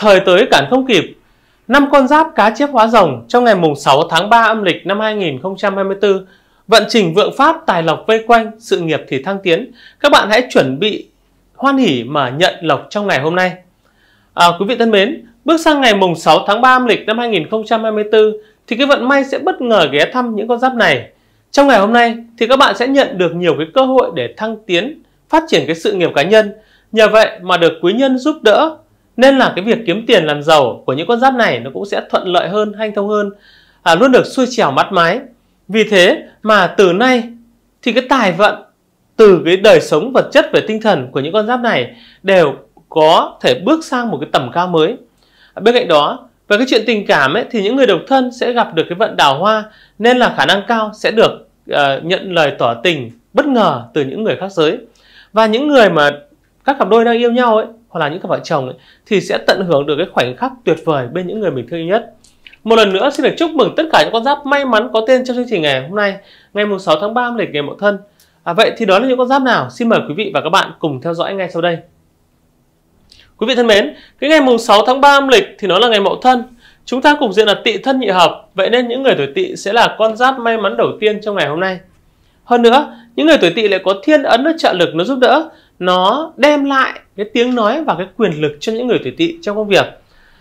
thời tới cản không kịp. Năm con giáp cá chiếc hóa rồng trong ngày mùng 6 tháng 3 âm lịch năm 2024, vận trình vượng pháp tài lộc vây quanh, sự nghiệp thì thăng tiến. Các bạn hãy chuẩn bị hoan hỉ mà nhận lộc trong ngày hôm nay. À, quý vị thân mến, bước sang ngày mùng 6 tháng 3 âm lịch năm 2024 thì cái vận may sẽ bất ngờ ghé thăm những con giáp này. Trong ngày hôm nay thì các bạn sẽ nhận được nhiều cái cơ hội để thăng tiến, phát triển cái sự nghiệp cá nhân. Nhờ vậy mà được quý nhân giúp đỡ nên là cái việc kiếm tiền làm giàu của những con giáp này nó cũng sẽ thuận lợi hơn hanh thông hơn à, luôn được xuôi trèo mắt mái vì thế mà từ nay thì cái tài vận từ cái đời sống vật chất về tinh thần của những con giáp này đều có thể bước sang một cái tầm cao mới à, bên cạnh đó về cái chuyện tình cảm ấy, thì những người độc thân sẽ gặp được cái vận đào hoa nên là khả năng cao sẽ được uh, nhận lời tỏ tình bất ngờ từ những người khác giới và những người mà các cặp đôi đang yêu nhau ấy hoặc là những cặp vợ chồng ấy, thì sẽ tận hưởng được cái khoảnh khắc tuyệt vời bên những người mình thương yêu nhất. Một lần nữa xin được chúc mừng tất cả những con giáp may mắn có tên trong chương trình ngày hôm nay, ngày 6 tháng 3 lịch ngày Mậu Thân. À, vậy thì đó là những con giáp nào? Xin mời quý vị và các bạn cùng theo dõi ngay sau đây. Quý vị thân mến, cái ngày mùng 6 tháng 3 âm lịch thì nó là ngày Mậu Thân. Chúng ta cùng diện là Tỵ Thân Nhị Hợp, vậy nên những người tuổi Tỵ sẽ là con giáp may mắn đầu tiên trong ngày hôm nay. Hơn nữa, những người tuổi Tỵ lại có thiên ấn nó trợ lực nó giúp đỡ, nó đem lại cái tiếng nói và cái quyền lực cho những người tuổi tỵ trong công việc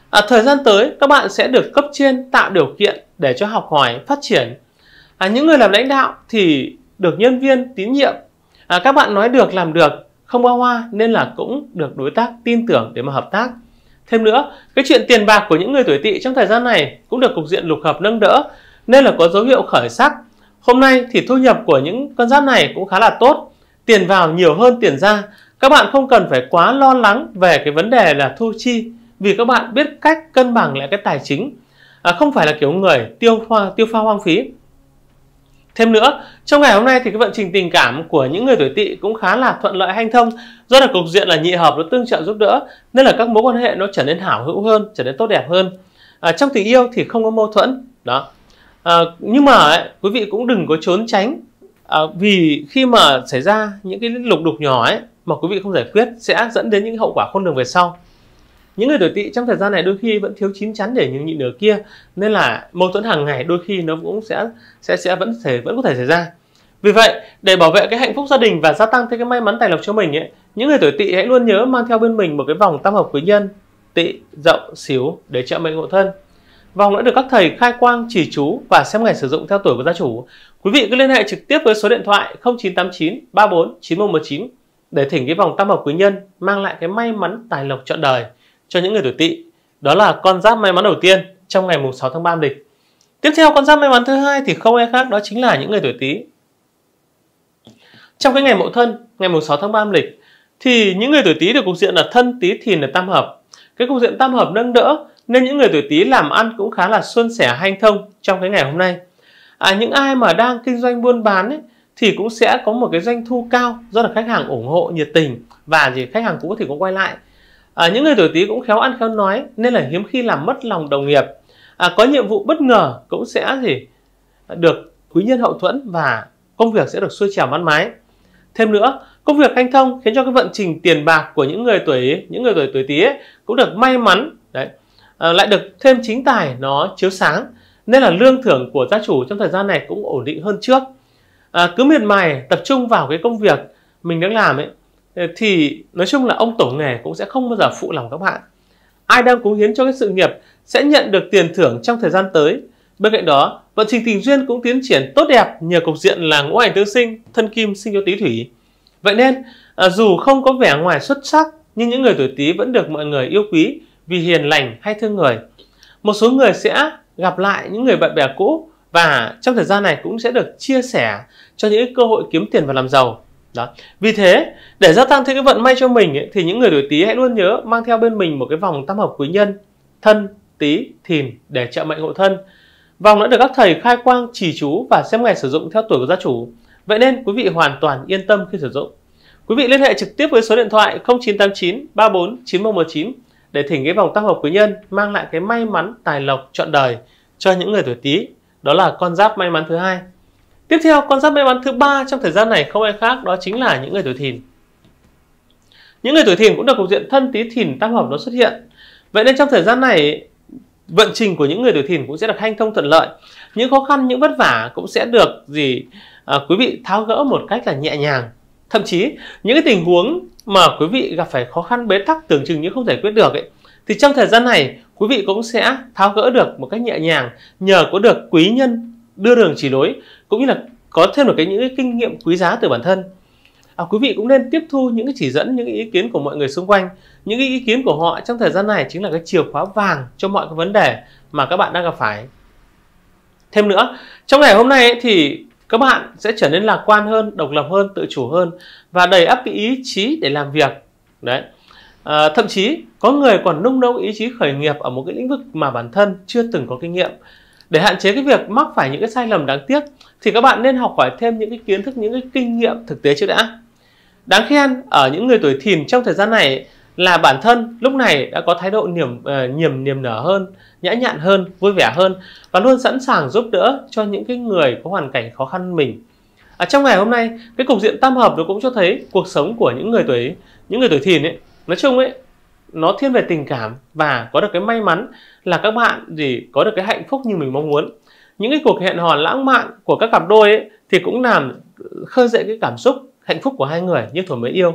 à, thời gian tới các bạn sẽ được cấp trên tạo điều kiện để cho học hỏi phát triển à, những người làm lãnh đạo thì được nhân viên tín nhiệm à, các bạn nói được làm được không bao hoa nên là cũng được đối tác tin tưởng để mà hợp tác thêm nữa cái chuyện tiền bạc của những người tuổi tỵ trong thời gian này cũng được cục diện lục hợp nâng đỡ nên là có dấu hiệu khởi sắc hôm nay thì thu nhập của những con giáp này cũng khá là tốt tiền vào nhiều hơn tiền ra. Các bạn không cần phải quá lo lắng về cái vấn đề là thu chi vì các bạn biết cách cân bằng lại cái tài chính. À, không phải là kiểu người tiêu pha tiêu pha hoang phí. Thêm nữa, trong ngày hôm nay thì cái vận trình tình cảm của những người tuổi tỵ cũng khá là thuận lợi hanh thông do là cục diện là nhị hợp nó tương trợ giúp đỡ nên là các mối quan hệ nó trở nên hảo hữu hơn, trở nên tốt đẹp hơn. À, trong tình yêu thì không có mâu thuẫn đó. À, nhưng mà ấy, quý vị cũng đừng có trốn tránh à, vì khi mà xảy ra những cái lục đục nhỏ ấy mà quý vị không giải quyết sẽ dẫn đến những hậu quả khôn lường về sau những người tuổi tỵ trong thời gian này đôi khi vẫn thiếu chín chắn để những nhịn nửa kia nên là mâu thuẫn hàng ngày đôi khi nó cũng sẽ sẽ sẽ vẫn thể vẫn có thể xảy ra vì vậy để bảo vệ cái hạnh phúc gia đình và gia tăng thêm cái may mắn tài lộc cho mình ấy những người tuổi tỵ hãy luôn nhớ mang theo bên mình một cái vòng tam hợp quý nhân tỵ dậu xíu để trợ mệnh ngộ thân Vòng đã được các thầy khai quang chỉ chú và xem ngày sử dụng theo tuổi của gia chủ. Quý vị cứ liên hệ trực tiếp với số điện thoại 0989 34 9119 để thỉnh cái vòng tam hợp quý nhân mang lại cái may mắn tài lộc trọn đời cho những người tuổi tỵ. Đó là con giáp may mắn đầu tiên trong ngày mùng 6 tháng 3 lịch. Tiếp theo con giáp may mắn thứ hai thì không ai khác đó chính là những người tuổi Tý. Trong cái ngày Mậu Thân, ngày mùng 6 tháng 3 lịch thì những người tuổi Tý được cục diện là thân Tý Thìn là tam hợp. Cái cục diện tam hợp nâng đỡ nên những người tuổi Tý làm ăn cũng khá là suôn sẻ hanh thông trong cái ngày hôm nay. À, những ai mà đang kinh doanh buôn bán ấy, thì cũng sẽ có một cái doanh thu cao do là khách hàng ủng hộ nhiệt tình và gì khách hàng cũ thì cũng quay lại. À, những người tuổi Tý cũng khéo ăn khéo nói nên là hiếm khi làm mất lòng đồng nghiệp. À, có nhiệm vụ bất ngờ cũng sẽ gì được quý nhân hậu thuẫn và công việc sẽ được xuôi trèo mát mái. Thêm nữa, công việc hanh thông khiến cho cái vận trình tiền bạc của những người tuổi những người tuổi tuổi Tý cũng được may mắn đấy Ờ, lại được thêm chính tài nó chiếu sáng nên là lương thưởng của gia chủ trong thời gian này cũng ổn định hơn trước à, cứ miệt mài tập trung vào cái công việc mình đang làm ấy ờ, thì nói chung là ông tổ nghề cũng sẽ không bao giờ phụ lòng các bạn ai đang cống hiến cho cái sự nghiệp sẽ nhận được tiền thưởng trong thời gian tới bên cạnh đó vận trình tình duyên cũng tiến triển tốt đẹp nhờ cục diện là ngũ hành tương sinh thân kim sinh cho tý thủy vậy nên à, dù không có vẻ ngoài xuất sắc nhưng những người tuổi tý vẫn được mọi người yêu quý vì hiền lành hay thương người. Một số người sẽ gặp lại những người bạn bè cũ và trong thời gian này cũng sẽ được chia sẻ cho những cơ hội kiếm tiền và làm giàu. Đó. Vì thế, để gia tăng thêm cái vận may cho mình ấy, thì những người tuổi Tý hãy luôn nhớ mang theo bên mình một cái vòng tam hợp quý nhân, thân, Tý, Thìn để trợ mệnh hộ thân. Vòng đã được các thầy khai quang chỉ chú và xem ngày sử dụng theo tuổi của gia chủ. Vậy nên quý vị hoàn toàn yên tâm khi sử dụng. Quý vị liên hệ trực tiếp với số điện thoại 0989 34 9119 để thỉnh cái vòng tam hợp quý nhân mang lại cái may mắn tài lộc trọn đời cho những người tuổi Tý. Đó là con giáp may mắn thứ hai. Tiếp theo, con giáp may mắn thứ ba trong thời gian này không ai khác đó chính là những người tuổi Thìn. Những người tuổi Thìn cũng được cục diện thân Tý Thìn tam hợp nó xuất hiện. Vậy nên trong thời gian này vận trình của những người tuổi Thìn cũng sẽ được hanh thông thuận lợi. Những khó khăn, những vất vả cũng sẽ được gì à, quý vị tháo gỡ một cách là nhẹ nhàng. Thậm chí những cái tình huống mà quý vị gặp phải khó khăn bế tắc tưởng chừng như không giải quyết được ấy, thì trong thời gian này quý vị cũng sẽ tháo gỡ được một cách nhẹ nhàng nhờ có được quý nhân đưa đường chỉ lối cũng như là có thêm được cái những cái kinh nghiệm quý giá từ bản thân à, quý vị cũng nên tiếp thu những cái chỉ dẫn những cái ý kiến của mọi người xung quanh những cái ý kiến của họ trong thời gian này chính là cái chìa khóa vàng cho mọi cái vấn đề mà các bạn đang gặp phải thêm nữa trong ngày hôm nay thì các bạn sẽ trở nên lạc quan hơn, độc lập hơn, tự chủ hơn và đầy ắp cái ý chí để làm việc. Đấy. À, thậm chí có người còn nung nấu ý chí khởi nghiệp ở một cái lĩnh vực mà bản thân chưa từng có kinh nghiệm. Để hạn chế cái việc mắc phải những cái sai lầm đáng tiếc thì các bạn nên học hỏi thêm những cái kiến thức, những cái kinh nghiệm thực tế trước đã. Đáng khen ở những người tuổi thìn trong thời gian này là bản thân lúc này đã có thái độ niềm uh, niềm niềm nở hơn nhã nhặn hơn vui vẻ hơn và luôn sẵn sàng giúp đỡ cho những cái người có hoàn cảnh khó khăn mình à, trong ngày hôm nay cái cục diện tam hợp nó cũng cho thấy cuộc sống của những người tuổi những người tuổi thìn ấy nói chung ấy nó thiên về tình cảm và có được cái may mắn là các bạn gì có được cái hạnh phúc như mình mong muốn những cái cuộc hẹn hò lãng mạn của các cặp đôi ấy, thì cũng làm khơi dậy cái cảm xúc hạnh phúc của hai người như thuở mới yêu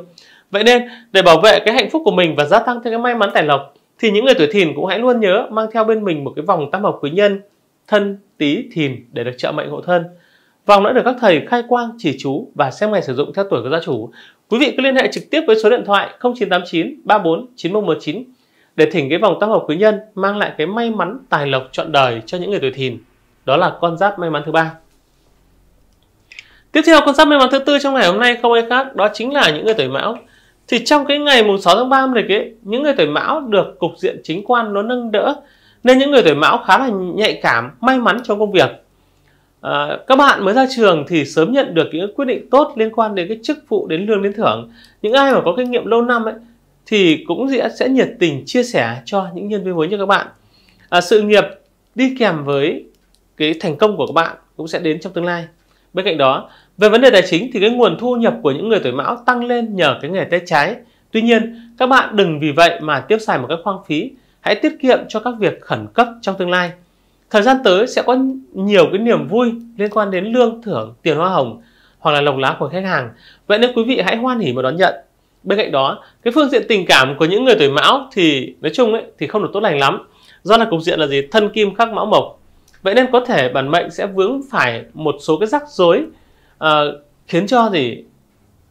vậy nên để bảo vệ cái hạnh phúc của mình và gia tăng thêm cái may mắn tài lộc thì những người tuổi thìn cũng hãy luôn nhớ mang theo bên mình một cái vòng tam hợp quý nhân thân tý thìn để được trợ mệnh hộ thân vòng đã được các thầy khai quang chỉ chú và xem ngày sử dụng theo tuổi của gia chủ quý vị cứ liên hệ trực tiếp với số điện thoại 0989 34 9119 để thỉnh cái vòng tam hợp quý nhân mang lại cái may mắn tài lộc trọn đời cho những người tuổi thìn đó là con giáp may mắn thứ ba Tiếp theo con giáp may mắn thứ tư trong ngày hôm nay không ai khác đó chính là những người tuổi mão. Thì trong cái ngày mùng 6 tháng 3 âm lịch ấy, những người tuổi mão được cục diện chính quan nó nâng đỡ nên những người tuổi mão khá là nhạy cảm, may mắn trong công việc. À, các bạn mới ra trường thì sớm nhận được những quyết định tốt liên quan đến cái chức vụ đến lương đến thưởng. Những ai mà có kinh nghiệm lâu năm ấy thì cũng sẽ nhiệt tình chia sẻ cho những nhân viên mới như các bạn. À, sự nghiệp đi kèm với cái thành công của các bạn cũng sẽ đến trong tương lai. Bên cạnh đó, về vấn đề tài chính thì cái nguồn thu nhập của những người tuổi mão tăng lên nhờ cái nghề tay trái. Tuy nhiên, các bạn đừng vì vậy mà tiêu xài một cách hoang phí. Hãy tiết kiệm cho các việc khẩn cấp trong tương lai. Thời gian tới sẽ có nhiều cái niềm vui liên quan đến lương thưởng, tiền hoa hồng hoặc là lồng lá của khách hàng. Vậy nên quý vị hãy hoan hỉ mà đón nhận. Bên cạnh đó, cái phương diện tình cảm của những người tuổi mão thì nói chung ấy, thì không được tốt lành lắm. Do là cục diện là gì? Thân kim khắc mão mộc. Vậy nên có thể bản mệnh sẽ vướng phải một số cái rắc rối à, khiến cho gì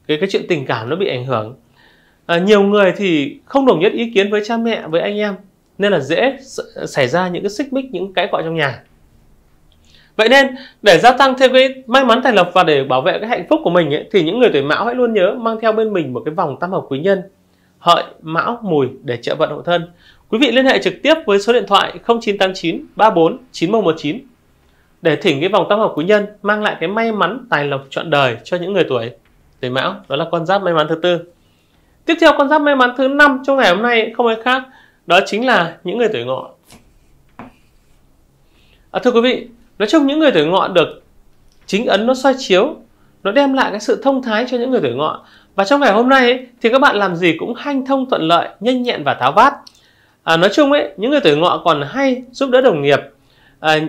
cái cái chuyện tình cảm nó bị ảnh hưởng à, nhiều người thì không đồng nhất ý kiến với cha mẹ với anh em nên là dễ xảy ra những cái xích mích những cái cọ trong nhà vậy nên để gia tăng thêm cái may mắn thành lập và để bảo vệ cái hạnh phúc của mình ấy, thì những người tuổi mão hãy luôn nhớ mang theo bên mình một cái vòng tam hợp quý nhân hợi mão mùi để trợ vận hộ thân quý vị liên hệ trực tiếp với số điện thoại 0989 34 9119 để thỉnh cái vòng tam hợp quý nhân mang lại cái may mắn tài lộc trọn đời cho những người tuổi tuổi mão đó là con giáp may mắn thứ tư tiếp theo con giáp may mắn thứ năm trong ngày hôm nay không ai khác đó chính là những người tuổi ngọ à, thưa quý vị nói chung những người tuổi ngọ được chính ấn nó soi chiếu nó đem lại cái sự thông thái cho những người tuổi ngọ và trong ngày hôm nay ấy, thì các bạn làm gì cũng hanh thông thuận lợi nhanh nhẹn và tháo vát à, nói chung ấy những người tuổi ngọ còn hay giúp đỡ đồng nghiệp à,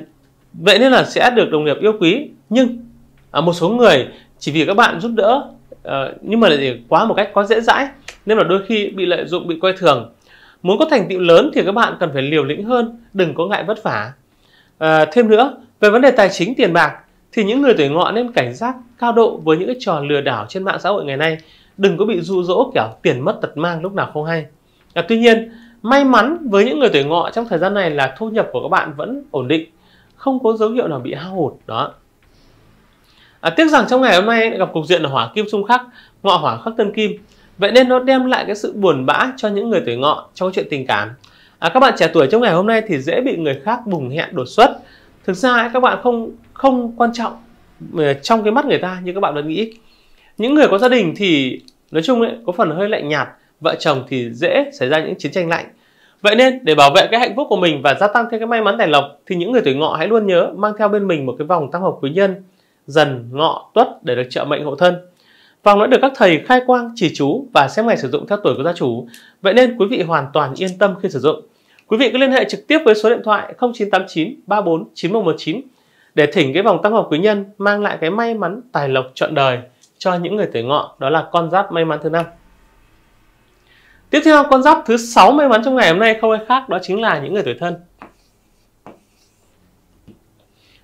vậy nên là sẽ được đồng nghiệp yêu quý nhưng à, một số người chỉ vì các bạn giúp đỡ à, nhưng mà lại quá một cách quá dễ dãi nên là đôi khi bị lợi dụng bị coi thường muốn có thành tựu lớn thì các bạn cần phải liều lĩnh hơn đừng có ngại vất vả à, thêm nữa về vấn đề tài chính tiền bạc thì những người tuổi ngọ nên cảnh giác cao độ với những cái trò lừa đảo trên mạng xã hội ngày nay đừng có bị dụ dỗ kiểu tiền mất tật mang lúc nào không hay à, tuy nhiên may mắn với những người tuổi ngọ trong thời gian này là thu nhập của các bạn vẫn ổn định không có dấu hiệu nào bị hao hụt đó à, tiếc rằng trong ngày hôm nay gặp cục diện là hỏa kim xung khắc ngọ hỏa khắc tân kim vậy nên nó đem lại cái sự buồn bã cho những người tuổi ngọ trong chuyện tình cảm à, các bạn trẻ tuổi trong ngày hôm nay thì dễ bị người khác bùng hẹn đột xuất thực ra ấy, các bạn không không quan trọng ờ, trong cái mắt người ta như các bạn vẫn nghĩ những người có gia đình thì nói chung ấy, có phần hơi lạnh nhạt vợ chồng thì dễ xảy ra những chiến tranh lạnh Vậy nên để bảo vệ cái hạnh phúc của mình và gia tăng thêm cái may mắn tài lộc thì những người tuổi ngọ hãy luôn nhớ mang theo bên mình một cái vòng tam hợp quý nhân dần ngọ tuất để được trợ mệnh hộ thân. Vòng đã được các thầy khai quang, chỉ chú và xem ngày sử dụng theo tuổi của gia chủ. Vậy nên quý vị hoàn toàn yên tâm khi sử dụng. Quý vị cứ liên hệ trực tiếp với số điện thoại 0989 34 9119 để thỉnh cái vòng tam hợp quý nhân mang lại cái may mắn tài lộc trọn đời cho những người tuổi ngọ đó là con giáp may mắn thứ năm. Tiếp theo con giáp thứ 6 may mắn trong ngày hôm nay không ai khác đó chính là những người tuổi thân.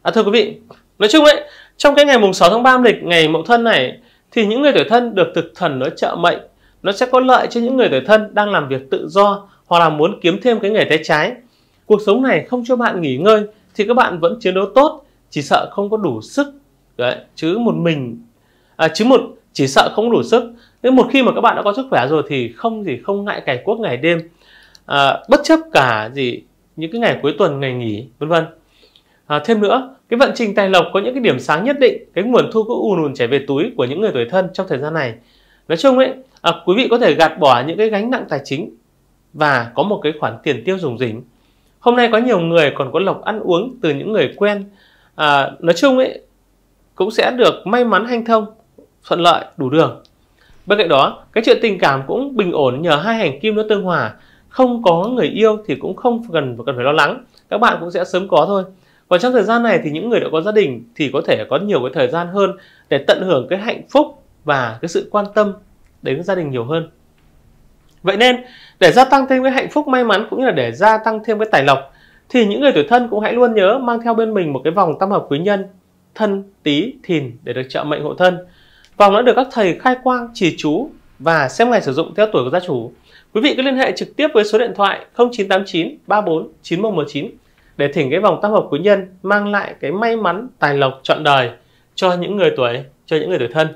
À, thưa quý vị, nói chung ấy, trong cái ngày mùng 6 tháng 3 âm lịch ngày Mậu Thân này thì những người tuổi thân được thực thần nó trợ mệnh, nó sẽ có lợi cho những người tuổi thân đang làm việc tự do hoặc là muốn kiếm thêm cái nghề tay trái. Cuộc sống này không cho bạn nghỉ ngơi thì các bạn vẫn chiến đấu tốt, chỉ sợ không có đủ sức. Đấy, chứ một mình à, chứ một chỉ sợ không đủ sức nếu một khi mà các bạn đã có sức khỏe rồi thì không gì không ngại cày cuốc ngày đêm à, bất chấp cả gì những cái ngày cuối tuần ngày nghỉ vân vân à, thêm nữa cái vận trình tài lộc có những cái điểm sáng nhất định cái nguồn thu cứ ùn ùn chảy về túi của những người tuổi thân trong thời gian này nói chung ấy à, quý vị có thể gạt bỏ những cái gánh nặng tài chính và có một cái khoản tiền tiêu dùng dính. hôm nay có nhiều người còn có lộc ăn uống từ những người quen à, nói chung ấy cũng sẽ được may mắn hanh thông thuận lợi, đủ đường. Bên cạnh đó, cái chuyện tình cảm cũng bình ổn nhờ hai hành kim nó tương hòa. Không có người yêu thì cũng không cần cần phải lo lắng. Các bạn cũng sẽ sớm có thôi. Còn trong thời gian này thì những người đã có gia đình thì có thể có nhiều cái thời gian hơn để tận hưởng cái hạnh phúc và cái sự quan tâm đến gia đình nhiều hơn. Vậy nên để gia tăng thêm cái hạnh phúc may mắn cũng như là để gia tăng thêm cái tài lộc thì những người tuổi thân cũng hãy luôn nhớ mang theo bên mình một cái vòng tam hợp quý nhân thân tý thìn để được trợ mệnh hộ thân Vòng đã được các thầy khai quang, chỉ chú và xem ngày sử dụng theo tuổi của gia chủ. Quý vị cứ liên hệ trực tiếp với số điện thoại 0989 34 9119 để thỉnh cái vòng tam hợp quý nhân mang lại cái may mắn, tài lộc trọn đời cho những người tuổi, cho những người tuổi thân.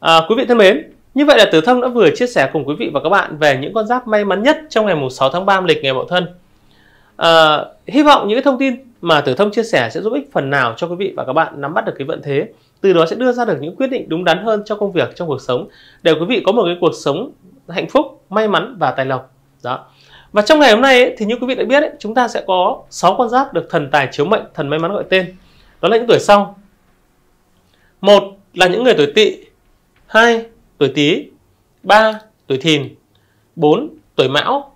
À, quý vị thân mến, như vậy là Tử Thông đã vừa chia sẻ cùng quý vị và các bạn về những con giáp may mắn nhất trong ngày 6 tháng 3 lịch ngày Mậu Thân. À, hy vọng những cái thông tin mà Tử Thông chia sẻ sẽ giúp ích phần nào cho quý vị và các bạn nắm bắt được cái vận thế từ đó sẽ đưa ra được những quyết định đúng đắn hơn cho công việc trong cuộc sống để quý vị có một cái cuộc sống hạnh phúc may mắn và tài lộc đó và trong ngày hôm nay ấy, thì như quý vị đã biết ấy, chúng ta sẽ có 6 con giáp được thần tài chiếu mệnh thần may mắn gọi tên đó là những tuổi sau một là những người tuổi tỵ hai Tuổi Tý ba Tuổi Thìn bốn Tuổi Mão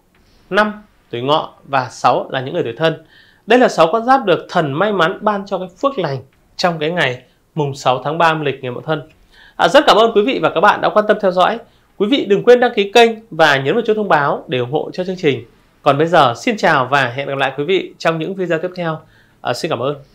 năm Tuổi Ngọ và 6 là những người tuổi thân. Đây là 6 con giáp được thần may mắn ban cho cái phước lành trong cái ngày mùng 6 tháng 3 âm lịch ngày mậu thân. À, rất cảm ơn quý vị và các bạn đã quan tâm theo dõi. Quý vị đừng quên đăng ký kênh và nhấn vào chuông thông báo để ủng hộ cho chương trình. Còn bây giờ xin chào và hẹn gặp lại quý vị trong những video tiếp theo. À, xin cảm ơn.